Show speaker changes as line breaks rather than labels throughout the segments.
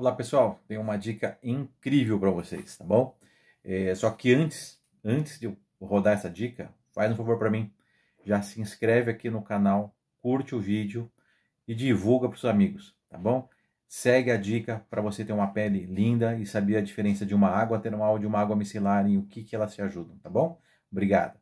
Olá pessoal, tenho uma dica incrível para vocês, tá bom? É, só que antes, antes de eu rodar essa dica, faz um favor para mim, já se inscreve aqui no canal, curte o vídeo e divulga para os amigos, tá bom? Segue a dica para você ter uma pele linda e saber a diferença de uma água termal de uma água micelar e o que que elas se ajudam, tá bom? Obrigado.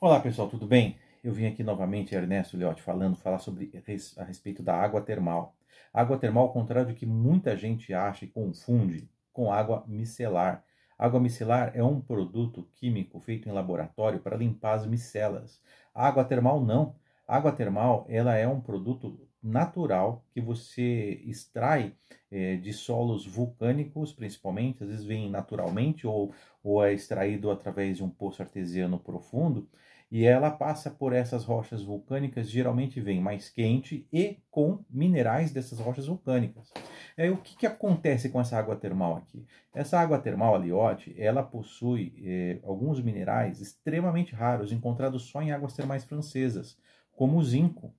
Olá pessoal, tudo bem? eu vim aqui novamente, Ernesto Liotti, falando, falar sobre a respeito da água termal. Água termal, ao contrário do que muita gente acha e confunde com água micelar. Água micelar é um produto químico feito em laboratório para limpar as micelas. A água termal não. A água termal ela é um produto natural que você extrai é, de solos vulcânicos, principalmente, às vezes vem naturalmente ou, ou é extraído através de um poço artesiano profundo, e ela passa por essas rochas vulcânicas, geralmente vem mais quente e com minerais dessas rochas vulcânicas. É, o que, que acontece com essa água termal aqui? Essa água termal, a ela possui é, alguns minerais extremamente raros, encontrados só em águas termais francesas, como o zinco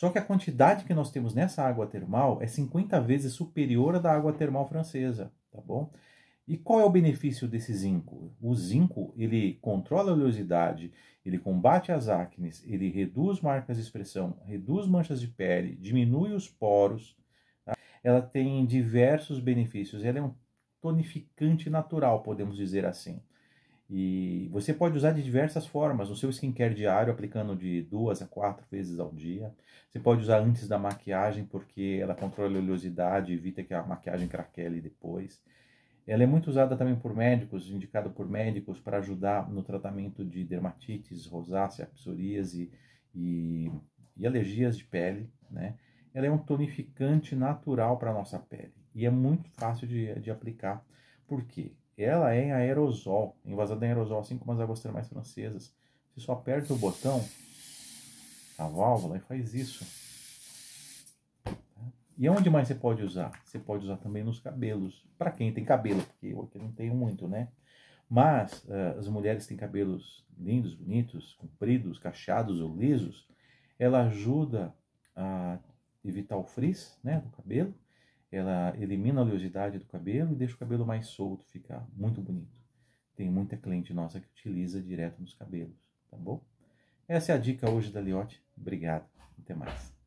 só que a quantidade que nós temos nessa água termal é 50 vezes superior à da água termal francesa, tá bom? E qual é o benefício desse zinco? O zinco, ele controla a oleosidade, ele combate as acnes, ele reduz marcas de expressão, reduz manchas de pele, diminui os poros. Tá? Ela tem diversos benefícios, ela é um tonificante natural, podemos dizer assim. E você pode usar de diversas formas, no seu skincare diário, aplicando de duas a quatro vezes ao dia. Você pode usar antes da maquiagem, porque ela controla a oleosidade, evita que a maquiagem craquele depois. Ela é muito usada também por médicos, indicada por médicos para ajudar no tratamento de dermatites, rosácea, psoríase e, e alergias de pele, né? Ela é um tonificante natural para a nossa pele e é muito fácil de, de aplicar. Por quê? Ela é em aerosol, envasada em aerosol, assim como as águas termais francesas. Você só aperta o botão, a válvula, e faz isso. E onde mais você pode usar? Você pode usar também nos cabelos. Para quem tem cabelo, porque eu aqui não tenho muito, né? Mas uh, as mulheres têm cabelos lindos, bonitos, compridos, cacheados ou lisos. Ela ajuda a evitar o frizz né, do cabelo ela elimina a oleosidade do cabelo e deixa o cabelo mais solto, fica muito bonito. Tem muita cliente nossa que utiliza direto nos cabelos, tá bom? Essa é a dica hoje da Liotte. Obrigado. Até mais.